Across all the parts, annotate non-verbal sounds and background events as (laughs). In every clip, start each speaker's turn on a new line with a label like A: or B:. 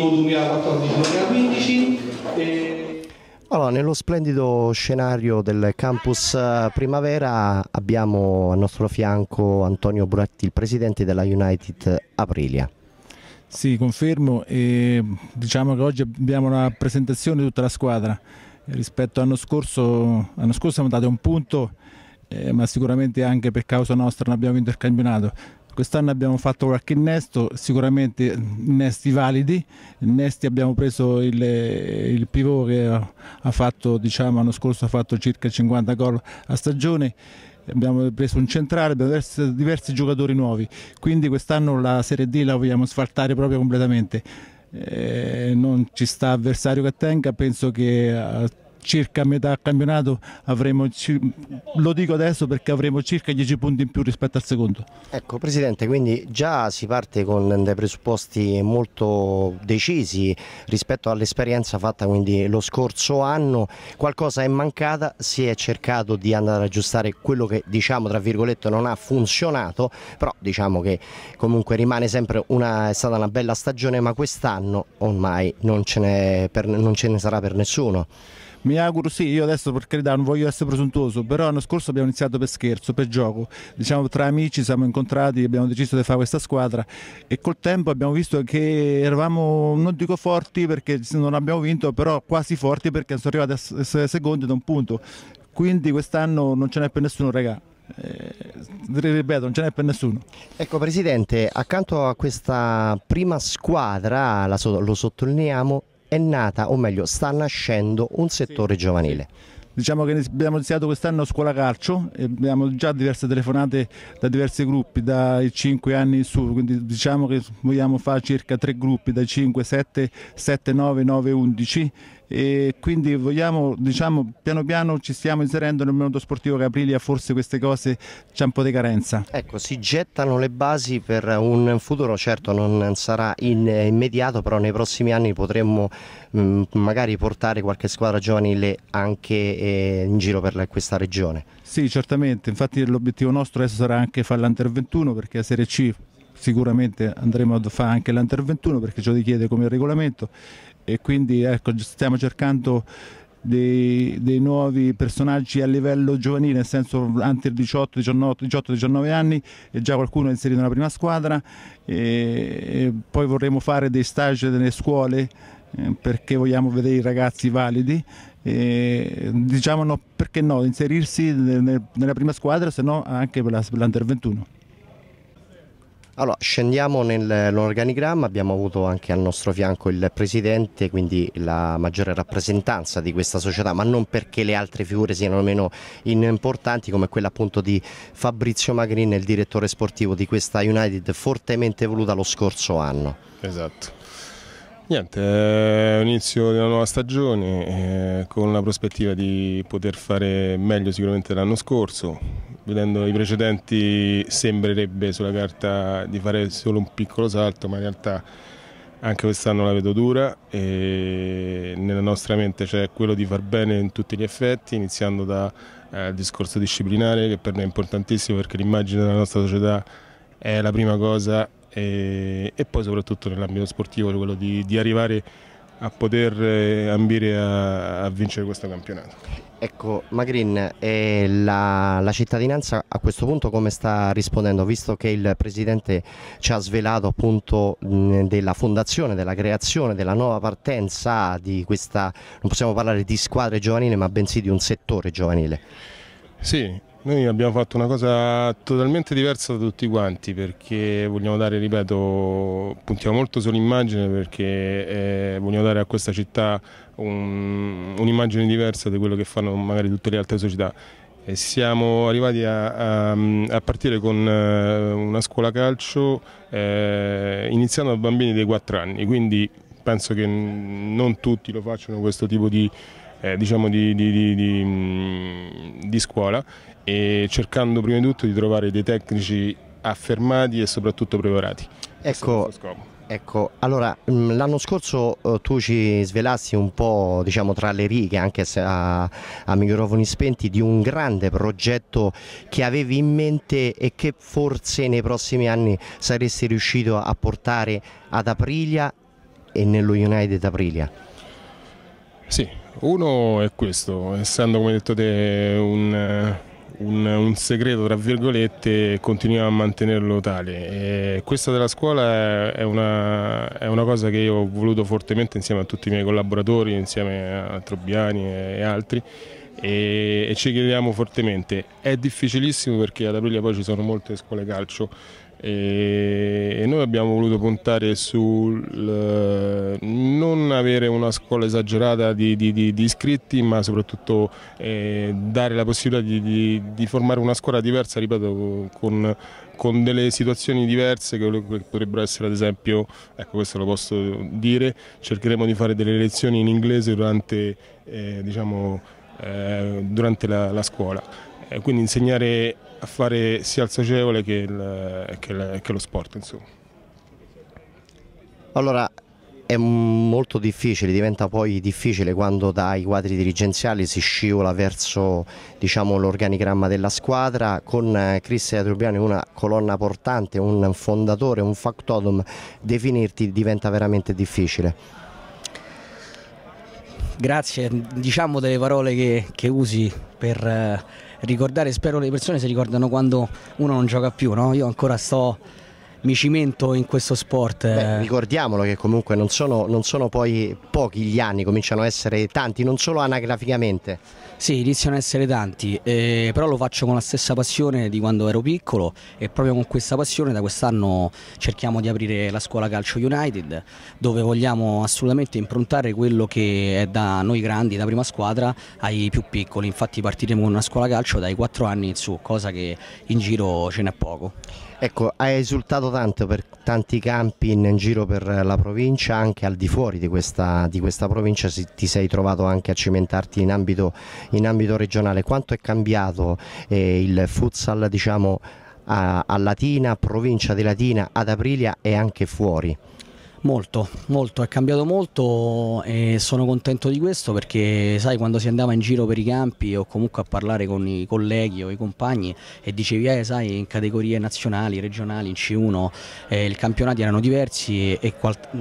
A: obiettivo 2014-2015.
B: E...
C: Allora, nello splendido scenario del campus eh, Primavera abbiamo a nostro fianco Antonio Buratti, il presidente della United Aprilia.
B: Sì, confermo e diciamo che oggi abbiamo una presentazione di tutta la squadra. Rispetto all'anno scorso, l'anno scorso siamo andati a un punto, eh, ma sicuramente anche per causa nostra non abbiamo vinto il campionato. Quest'anno abbiamo fatto qualche innesto, sicuramente innesti validi, innesti abbiamo preso il, il pivot che ha fatto, diciamo, l'anno scorso ha fatto circa 50 gol a stagione, abbiamo preso un centrale, abbiamo diversi, diversi giocatori nuovi, quindi quest'anno la Serie D la vogliamo sfaltare proprio completamente. Eh, non ci sta avversario che tenga, penso che eh, circa a metà campionato avremo, lo dico adesso perché avremo circa 10 punti in più rispetto al secondo.
C: Ecco Presidente, quindi già si parte con dei presupposti molto decisi rispetto all'esperienza fatta quindi lo scorso anno, qualcosa è mancata, si è cercato di andare ad aggiustare quello che diciamo tra virgolette non ha funzionato, però diciamo che comunque rimane sempre una, è stata una bella stagione ma quest'anno ormai non ce, per, non ce ne sarà per nessuno.
B: Mi auguro, sì, io adesso per carità non voglio essere presuntuoso, però l'anno scorso abbiamo iniziato per scherzo, per gioco. Diciamo tra amici siamo incontrati, abbiamo deciso di fare questa squadra e col tempo abbiamo visto che eravamo, non dico forti perché non abbiamo vinto, però quasi forti perché sono arrivati a essere secondi da un punto. Quindi quest'anno non ce n'è per nessuno, regà. Eh, ripeto, non ce n'è per nessuno. Ecco
C: Presidente, accanto a questa prima squadra, so lo sottolineiamo,
B: è nata, o meglio sta nascendo, un settore giovanile. Diciamo che abbiamo iniziato quest'anno a scuola calcio e abbiamo già diverse telefonate da diversi gruppi, dai 5 anni in su, quindi diciamo che vogliamo fare circa 3 gruppi, dai 5, 7, 7, 9, 9, 11 e quindi vogliamo, diciamo, piano piano ci stiamo inserendo nel mondo sportivo Caprilia, forse queste cose c'è un po' di carenza. Ecco, si gettano le basi
C: per un futuro, certo non sarà in, immediato, però nei prossimi anni potremmo mh, mm, magari portare qualche squadra giovanile anche eh, in giro per la, questa regione.
B: Sì, certamente, infatti l'obiettivo nostro adesso sarà anche fare l'Under 21 perché la Serie C sicuramente andremo a fare anche l'Under 21 perché ciò richiede come regolamento e quindi ecco, stiamo cercando dei, dei, nuovi personaggi a livello giovanile, nel senso anti 18, 19, 18, 19 anni e già qualcuno è inserito nella prima squadra e, e poi vorremmo fare dei stage nelle scuole eh, perché vogliamo vedere i ragazzi validi e, diciamo no, perché no inserirsi nel, nel, nella prima squadra se no anche per l'Under 21
C: allora, scendiamo nell'organigramma, abbiamo avuto anche al nostro fianco il presidente, quindi la maggiore rappresentanza di questa società, ma non perché le altre figure siano meno importanti come quella appunto di Fabrizio Magrin, il direttore sportivo di questa United
D: fortemente voluta lo scorso anno. Esatto. Niente, è eh, l'inizio di una nuova stagione eh, con la prospettiva di poter fare meglio sicuramente l'anno scorso, vedendo i precedenti sembrerebbe sulla carta di fare solo un piccolo salto, ma in realtà anche quest'anno la vedo dura e nella nostra mente c'è quello di far bene in tutti gli effetti, iniziando dal eh, discorso disciplinare che per noi è importantissimo perché l'immagine della nostra società è la prima cosa e, e poi soprattutto nell'ambito sportivo quello di, di arrivare a poter eh, ambire a, a vincere questo campionato. Ecco, Magrin, eh,
C: la, la, cittadinanza a questo punto come sta rispondendo? Visto che il Presidente ci ha svelato appunto mh, della fondazione, della creazione, della nuova partenza di questa, non possiamo parlare di squadre giovanile ma bensì di un settore giovanile.
D: Sì, noi abbiamo fatto una cosa totalmente diversa da tutti quanti perché vogliamo dare, ripeto, puntiamo molto sull'immagine perché eh, vogliamo dare a questa città un'immagine diversa di quello che fanno magari tutte le altre società. E siamo arrivati a, a, a, partire con eh, una scuola calcio eh, iniziando da bambini dei 4 anni, quindi penso che non tutti lo facciano questo tipo di, eh, diciamo di, di, di, mm, di scuola e cercando prima di tutto di trovare dei tecnici affermati e soprattutto preparati. Ecco, Ecco,
C: allora mm, l'anno scorso eh, tu ci svelassi un po' diciamo tra le righe, anche a, a, microfoni spenti, di un grande progetto che avevi in mente e che forse nei prossimi anni saresti riuscito a portare ad Aprilia e nello United Aprilia.
D: Sì, uno è questo, essendo come detto te un, un, un, segreto tra virgolette continuiamo a mantenerlo tale. E questa della scuola è una, è una, cosa che io ho voluto fortemente insieme a tutti i miei collaboratori, insieme a Trobbiani e altri e, e ci chiediamo fortemente. È difficilissimo perché ad aprile poi ci sono molte scuole calcio e noi abbiamo voluto puntare sul eh, non avere una scuola esagerata di, di, di, di iscritti ma soprattutto eh, dare la possibilità di, formare una scuola diversa, ripeto, con, con, delle situazioni diverse che potrebbero essere ad esempio, ecco questo lo posso dire, cercheremo di fare delle lezioni in inglese durante, eh, diciamo, eh, durante la, la scuola, eh, quindi insegnare a fare sia il socievole che, il, che, il, che lo sport. Insomma.
C: Allora è molto difficile, diventa poi difficile quando dai quadri dirigenziali si scivola verso diciamo, l'organigramma della squadra con eh, Cristian Turbiani una colonna portante, un fondatore, un factotum, definirti diventa veramente difficile.
E: Grazie, diciamo delle parole che, che usi per... Eh ricordare, spero le persone si ricordano quando uno non gioca più, no? io ancora sto mi
C: cimento in questo sport. Beh, eh. ricordiamolo che comunque non sono, non sono poi pochi gli anni, cominciano a essere tanti, non solo anagraficamente. Sì, iniziano a essere tanti, eh,
E: però lo faccio con la stessa passione di quando ero piccolo e proprio con questa passione da quest'anno cerchiamo di aprire la scuola Calcio United dove vogliamo assolutamente improntare quello che è da noi grandi, da prima squadra, ai più piccoli. Infatti partiremo con una scuola calcio
C: dai 4 anni in su, cosa che in giro ce n'è poco. Ecco, hai esultato tanto per tanti campi in, giro per la provincia, anche al di fuori di questa, di questa provincia si, ti sei trovato anche a cimentarti in ambito, in ambito regionale. Quanto è cambiato eh, il futsal diciamo, a, a Latina, provincia di Latina, ad Aprilia e anche fuori? Molto, molto, è cambiato molto e
E: sono contento di questo perché sai quando si andava in giro per i campi o comunque a parlare con i colleghi o i compagni e dicevi eh sai in categorie nazionali, regionali, in C1 eh, i campionati erano diversi e,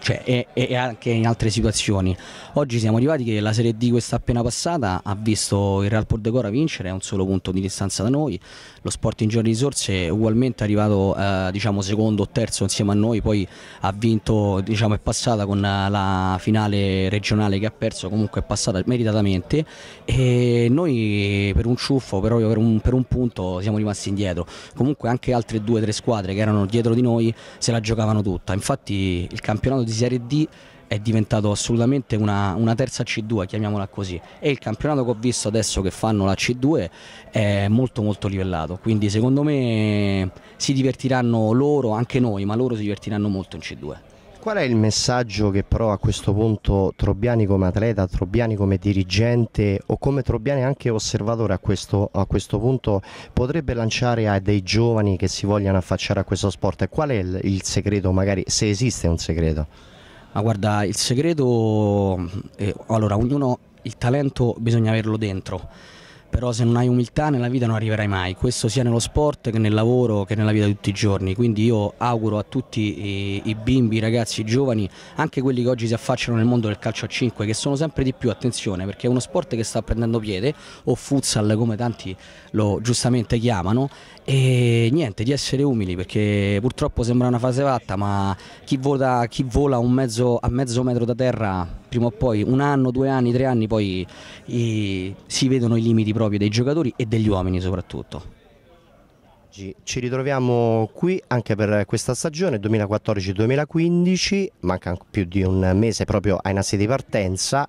E: cioè, e, e, anche in altre situazioni. Oggi siamo arrivati che la Serie D questa appena passata ha visto il Real Pordecora vincere a un solo punto di distanza da noi, lo Sporting Giorni Risorse ugualmente arrivato eh, diciamo secondo o terzo insieme a noi, poi ha vinto diciamo, è passata con la finale regionale che ha perso, comunque è passata meritatamente e noi per un ciuffo, per un, per un punto siamo rimasti indietro, comunque anche altre due o tre squadre che erano dietro di noi se la giocavano tutta, infatti il campionato di Serie D è diventato assolutamente una, una, terza C2, chiamiamola così. E il campionato che ho visto adesso che fanno la C2 è molto molto livellato, quindi secondo me si divertiranno loro, anche noi, ma loro si divertiranno molto in C2.
C: Qual è il messaggio che però a questo punto Trobbiani come atleta, Trobbiani come dirigente o come Trobbiani anche osservatore a questo, a questo punto potrebbe lanciare a dei giovani che si vogliano affacciare a questo sport? E qual è il, il segreto magari, se esiste un segreto? Ma guarda, il segreto,
E: eh, allora ognuno, il talento bisogna averlo dentro però se non hai umiltà nella vita non arriverai mai, questo sia nello sport che nel lavoro che nella vita di tutti i giorni, quindi io auguro a tutti i, bimbi, i ragazzi, i giovani, anche quelli che oggi si affacciano nel mondo del calcio a 5, che sono sempre di più, attenzione, perché è uno sport che sta prendendo piede, o futsal come tanti lo giustamente chiamano, e niente, di essere umili perché purtroppo sembra una fase fatta, ma chi, vota, chi vola mezzo, a mezzo metro da terra, prima o poi, un anno, due anni, tre anni, poi i, si vedono i limiti proprio dei giocatori e degli uomini soprattutto.
C: Ci ritroviamo qui anche per questa stagione 2014-2015, manca più di un mese proprio ai nassi di partenza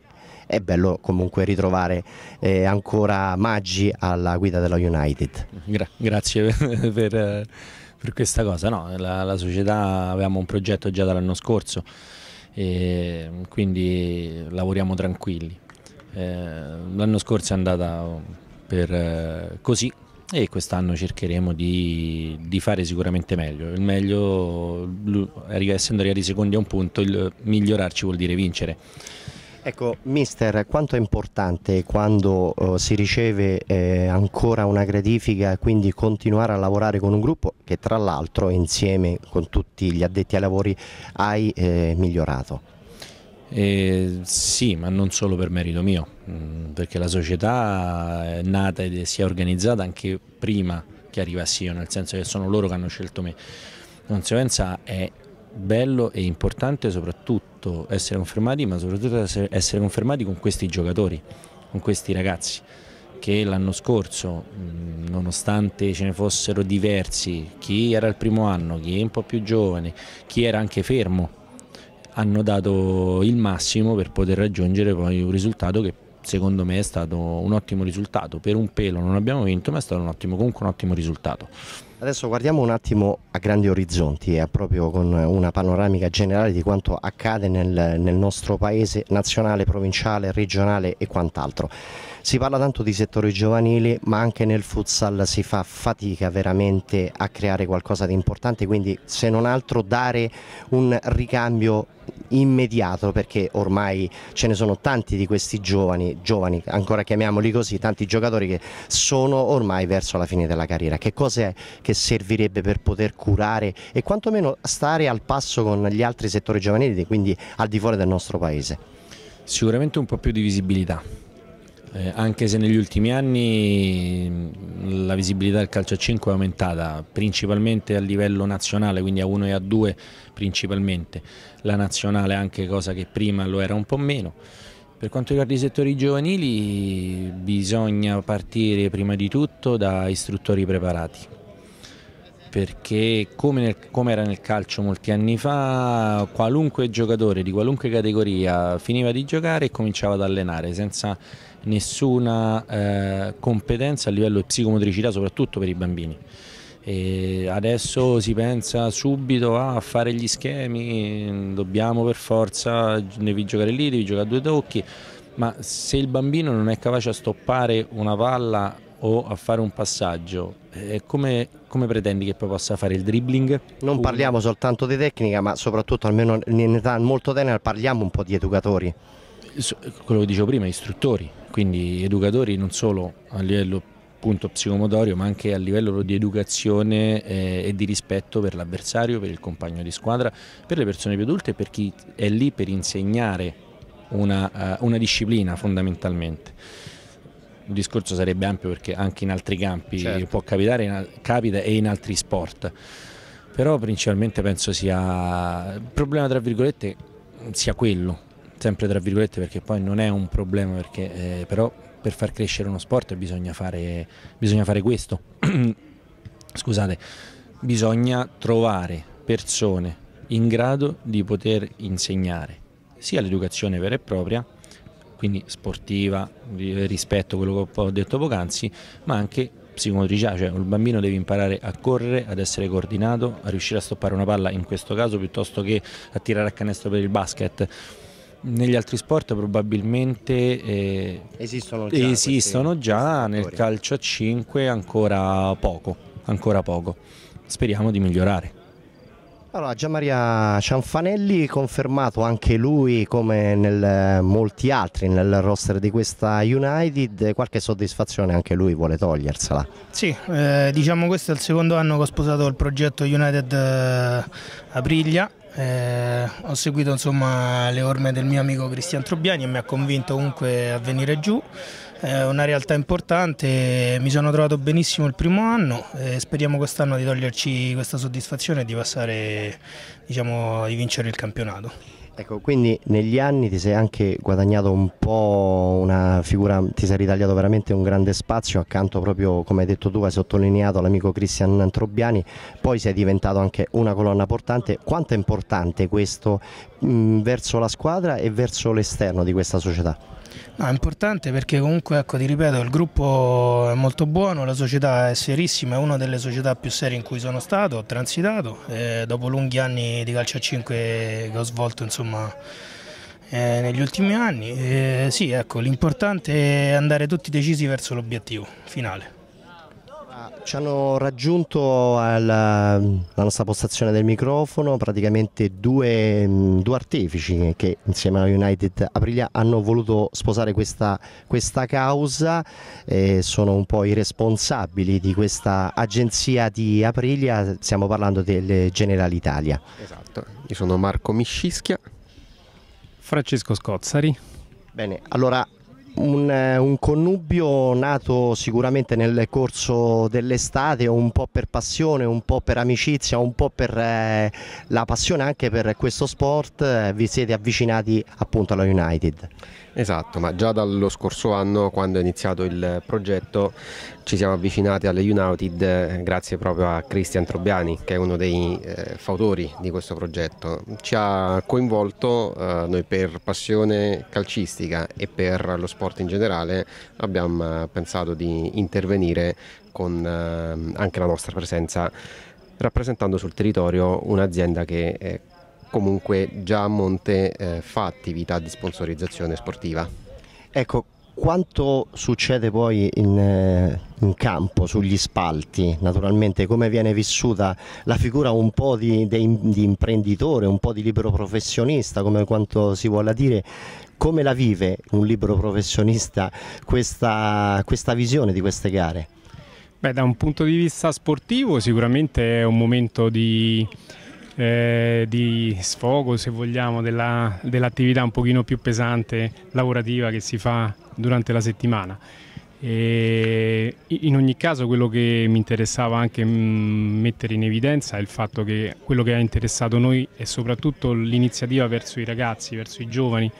C: è bello comunque ritrovare eh, ancora Maggi alla guida della
A: United. Gra grazie (laughs) per, per, questa cosa, no, la, la società avevamo un progetto già dall'anno scorso e quindi lavoriamo tranquilli. Eh, l'anno scorso è andata per, eh, così e quest'anno cercheremo di, di, fare sicuramente meglio. Il meglio, essendo arrivati secondi a un punto, il migliorarci vuol dire vincere.
C: Ecco, mister, quanto è importante quando eh, si riceve eh, ancora una gratifica quindi continuare a lavorare con un gruppo che tra l'altro insieme con tutti gli addetti ai lavori hai eh, migliorato?
A: Eh, sì, ma non solo per merito mio, mm, perché la società è nata ed è, si è organizzata anche prima che arrivassi io, nel senso che sono loro che hanno scelto me. Conseguenza è bello e importante soprattutto essere confermati, ma soprattutto essere confermati con questi giocatori, con questi ragazzi che l'anno scorso, nonostante ce ne fossero diversi, chi era il primo anno, chi è un po' più giovane, chi era anche fermo, hanno dato il massimo per poter raggiungere poi un risultato che secondo me è stato un ottimo risultato. Per un pelo non abbiamo vinto, ma è stato un ottimo, comunque un ottimo risultato. Adesso guardiamo un attimo a grandi orizzonti e proprio
C: con una panoramica generale di quanto accade nel, nel nostro paese nazionale, provinciale, regionale e quant'altro. Si parla tanto di settori giovanili ma anche nel futsal si fa fatica veramente a creare qualcosa di importante quindi se non altro dare un ricambio immediato perché ormai ce ne sono tanti di questi giovani, giovani ancora chiamiamoli così, tanti giocatori che sono ormai verso la fine della carriera. Che cosa è che servirebbe per poter curare e quantomeno stare al passo con gli altri settori giovanili, quindi al di fuori del nostro paese?
A: Sicuramente un po' più di visibilità, eh, anche se negli ultimi anni mm, la visibilità del calcio a 5 è aumentata principalmente a livello nazionale, quindi a 1 e a 2 principalmente, la nazionale anche cosa che prima lo era un po' meno. Per quanto riguarda i settori giovanili bisogna partire prima di tutto da istruttori preparati, perché come, nel, come, era nel calcio molti anni fa, qualunque giocatore di qualunque categoria finiva di giocare e cominciava ad allenare senza nessuna eh, competenza a livello psicomotricità, soprattutto per i bambini. E adesso si pensa subito a fare gli schemi, dobbiamo per forza, devi giocare lì, devi giocare a due tocchi, ma se il bambino non è capace a stoppare una palla o a fare un passaggio, eh, come, come, pretendi che poi possa fare il dribbling? Non parliamo soltanto
C: di tecnica, ma soprattutto almeno in età molto tenera parliamo un po' di educatori.
A: Quello che dicevo prima, istruttori, quindi educatori non solo a livello appunto psicomotorio ma anche a livello di educazione eh, e di rispetto per l'avversario, per il compagno di squadra, per le persone più adulte e per chi è lì per insegnare una, uh, una disciplina fondamentalmente. Il discorso sarebbe ampio perché anche in altri campi certo. può capitare, in, capita e in altri sport, però principalmente penso sia il problema tra virgolette sia quello, sempre tra virgolette perché poi non è un problema, perché, eh, però per far crescere uno sport bisogna fare, bisogna fare questo. (clears throat) Scusate, bisogna trovare persone in grado di poter insegnare sia l'educazione vera e propria, quindi sportiva, rispetto a quello che ho detto poc'anzi, ma anche psicomotricità, cioè un bambino deve imparare a correre, ad essere coordinato, a riuscire a stoppare una palla in questo caso piuttosto che a tirare a canestro per il basket negli altri sport probabilmente eh,
C: esistono già, esistono
A: già nel calcio a 5 ancora poco, ancora poco. Speriamo di migliorare.
C: Allora, Gianmaria Cianfanelli confermato anche lui come nel, eh, molti altri nel roster di questa United, qualche soddisfazione anche lui vuole togliersela.
F: Sì, eh, diciamo questo è il secondo anno che ho sposato il progetto United eh, Aprilia eh, ho seguito insomma, le orme del mio amico Cristian Trubbiani e mi ha convinto comunque a venire giù. È eh, una realtà importante, mi sono trovato benissimo il primo anno eh, speriamo quest'anno di toglierci questa soddisfazione e di, passare, diciamo, di vincere il campionato.
C: Ecco, quindi negli anni ti sei anche guadagnato un po' una figura, ti sei ritagliato veramente un grande spazio accanto proprio, come hai detto tu, hai sottolineato l'amico Cristian Antrobiani, poi sei diventato anche una colonna portante. Quanto è importante questo mh, mm, verso la squadra e verso l'esterno di questa società?
F: No, è importante perché comunque, ecco, ti ripeto, il gruppo è molto buono, la società è serissima, è una delle società più serie in cui sono stato, ho transitato, eh, dopo lunghi anni di calcio a 5 che ho svolto insomma, eh, negli ultimi anni. Eh, sì, ecco, l'importante è andare tutti decisi verso l'obiettivo finale.
C: Ci hanno raggiunto alla, nostra postazione del microfono praticamente due, mm, due, artefici che insieme alla United Aprilia hanno voluto sposare questa, questa causa, eh, sono un po' i responsabili di questa agenzia di Aprilia, stiamo parlando del General Italia. Esatto, io sono Marco Miscischia. Francesco Scozzari. Bene, allora un, eh, un, connubio nato sicuramente nel corso dell'estate, un po' per passione, un po' per amicizia, un po' per eh, la passione anche per questo sport, eh, vi siete avvicinati appunto alla United.
G: Esatto, ma già dallo scorso anno quando è iniziato il progetto ci siamo avvicinati alle United eh, grazie proprio a Cristian Trobiani, che è uno dei eh, fautori di questo progetto. Ci ha coinvolto eh, noi per passione calcistica e per lo sport in generale abbiamo eh, pensato di intervenire con eh, anche la nostra presenza rappresentando sul territorio un'azienda che comunque già a Monte eh, fa attività di sponsorizzazione sportiva.
C: Ecco, quanto succede poi in, eh, in, campo, sugli spalti, naturalmente, come viene vissuta la figura un po' di, di, di, imprenditore, un po' di libero professionista, come quanto si vuole dire, come la vive un libero professionista questa, questa visione di queste gare?
F: Beh, da un punto di vista sportivo sicuramente è un momento di eh, di sfogo, se vogliamo, dell'attività un pochino più pesante lavorativa che si fa durante la settimana. E in ogni caso quello che mi interessava anche mm, mettere in evidenza è il fatto che quello che ha interessato noi è soprattutto l'iniziativa verso i ragazzi, verso i giovani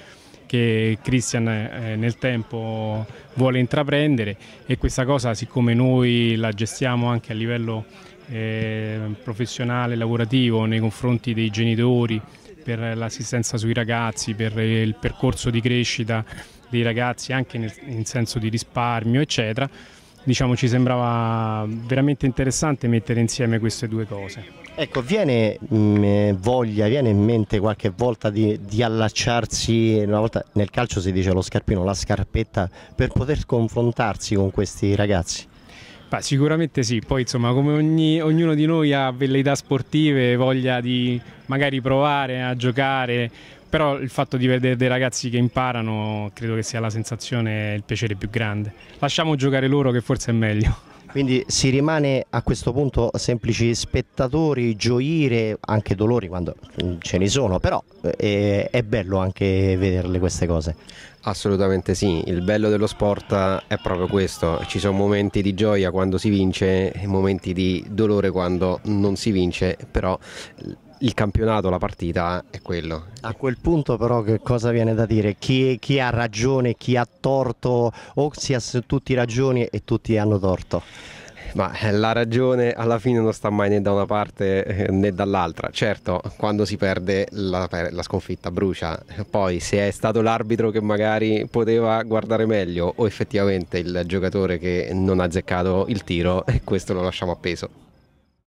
F: che Christian eh, nel tempo vuole intraprendere e questa cosa siccome noi la gestiamo anche a livello eh, professionale, lavorativo nei confronti dei genitori, per l'assistenza sui ragazzi, per il percorso di crescita dei ragazzi anche nel, in senso di risparmio, eccetera. Diciamo ci sembrava veramente interessante mettere insieme queste due cose.
C: Ecco, viene mm, voglia, viene in mente qualche volta di, di, allacciarsi, una volta nel calcio si dice lo scarpino, la scarpetta, per poter confrontarsi con questi ragazzi? Beh,
F: sicuramente sì, poi insomma come ogni, ognuno di noi ha velleità sportive, voglia di magari provare a giocare, però il fatto di vedere dei ragazzi che imparano credo che sia la sensazione, il piacere più grande. Lasciamo giocare loro che forse è meglio. Quindi
C: si rimane a questo punto semplici spettatori, gioire, anche dolori quando ce ne sono, però eh, è bello anche vederle queste cose.
G: Assolutamente sì, il bello dello sport è proprio questo, ci sono momenti di gioia quando si vince e momenti di dolore quando non si vince, però il
C: campionato, la partita è quello. A quel punto però che cosa viene da dire? Chi, chi ha ragione, chi ha torto, Oxias tutti ragioni e tutti hanno torto.
G: Ma eh, la ragione alla fine non sta mai né da una parte eh, né dall'altra. Certo, quando si perde la, la sconfitta brucia. Poi se è stato l'arbitro che magari poteva guardare meglio o effettivamente il giocatore che non ha azzeccato il tiro, eh, questo lo lasciamo appeso.